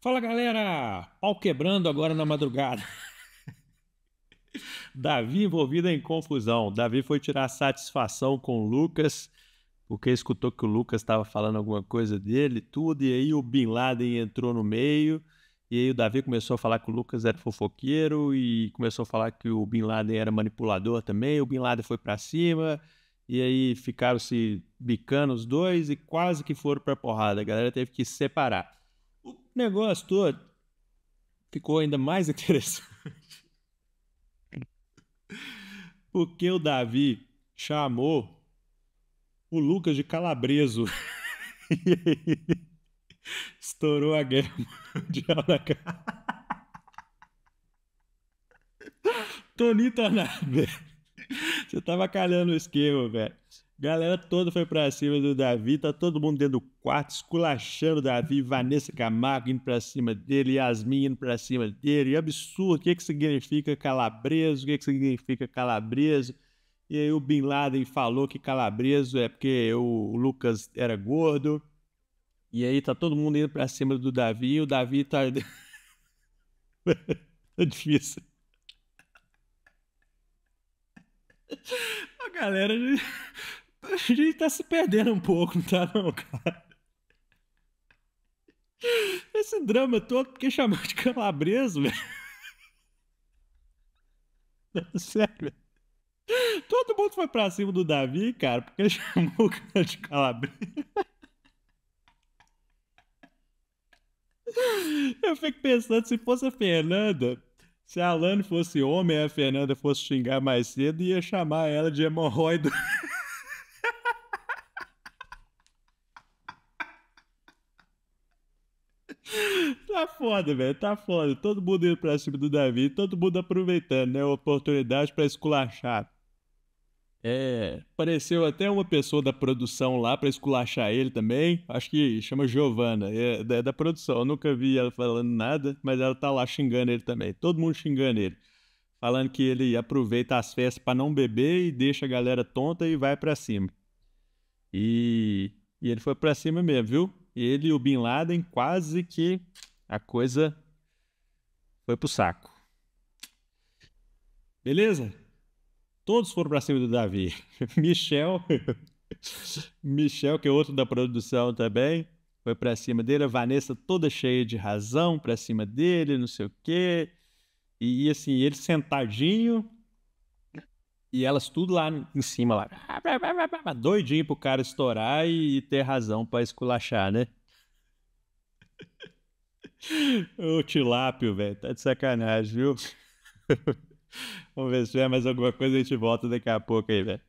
Fala galera! Pau quebrando agora na madrugada. Davi envolvido em confusão. Davi foi tirar satisfação com Lucas, porque escutou que o Lucas estava falando alguma coisa dele, tudo, e aí o Bin Laden entrou no meio. E aí o Davi começou a falar que o Lucas era fofoqueiro e começou a falar que o Bin Laden era manipulador também. O Bin Laden foi para cima e aí ficaram se bicando os dois e quase que foram para porrada. A galera teve que separar. O negócio todo ficou ainda mais interessante. Porque o Davi chamou o Lucas de Calabreso. E aí estourou a guerra mundial na cara. Tonito Anabe, você tava calhando o esquema, velho. Galera toda foi pra cima do Davi, tá todo mundo dentro do quarto, esculachando o Davi, Vanessa Camargo indo pra cima dele, Yasmin indo pra cima dele. Absurdo, o que, que significa calabreso, o que, que significa calabreso. E aí o Bin Laden falou que calabreso é porque o Lucas era gordo. E aí tá todo mundo indo pra cima do Davi, e o Davi tá... tá difícil. A galera... A gente tá se perdendo um pouco, não tá não, cara? Esse drama todo, porque chamar de calabreso, velho. sério, velho. Todo mundo foi pra cima do Davi, cara, porque ele chamou o cara de calabreso. Eu fico pensando, se fosse a Fernanda, se a Alane fosse homem, a Fernanda fosse xingar mais cedo, ia chamar ela de hemorroida. Tá foda, velho, tá foda. Todo mundo indo pra cima do Davi, todo mundo aproveitando, né? Oportunidade pra esculachar. É, apareceu até uma pessoa da produção lá pra esculachar ele também. Acho que chama Giovana, é, é da produção. Eu nunca vi ela falando nada, mas ela tá lá xingando ele também. Todo mundo xingando ele. Falando que ele aproveita as festas para não beber e deixa a galera tonta e vai pra cima. E, e ele foi pra cima mesmo, viu? ele e o Bin Laden quase que a coisa foi pro saco. Beleza? Todos foram para cima do Davi. Michel, Michel, que é outro da produção também, foi para cima dele. A Vanessa toda cheia de razão para cima dele, não sei o quê. E assim, ele sentadinho, e elas tudo lá em cima, lá, doidinho pro cara estourar e ter razão para esculachar, né? O tilápio, velho, tá de sacanagem, viu? Vamos ver se tiver mais alguma coisa, a gente volta daqui a pouco aí, velho.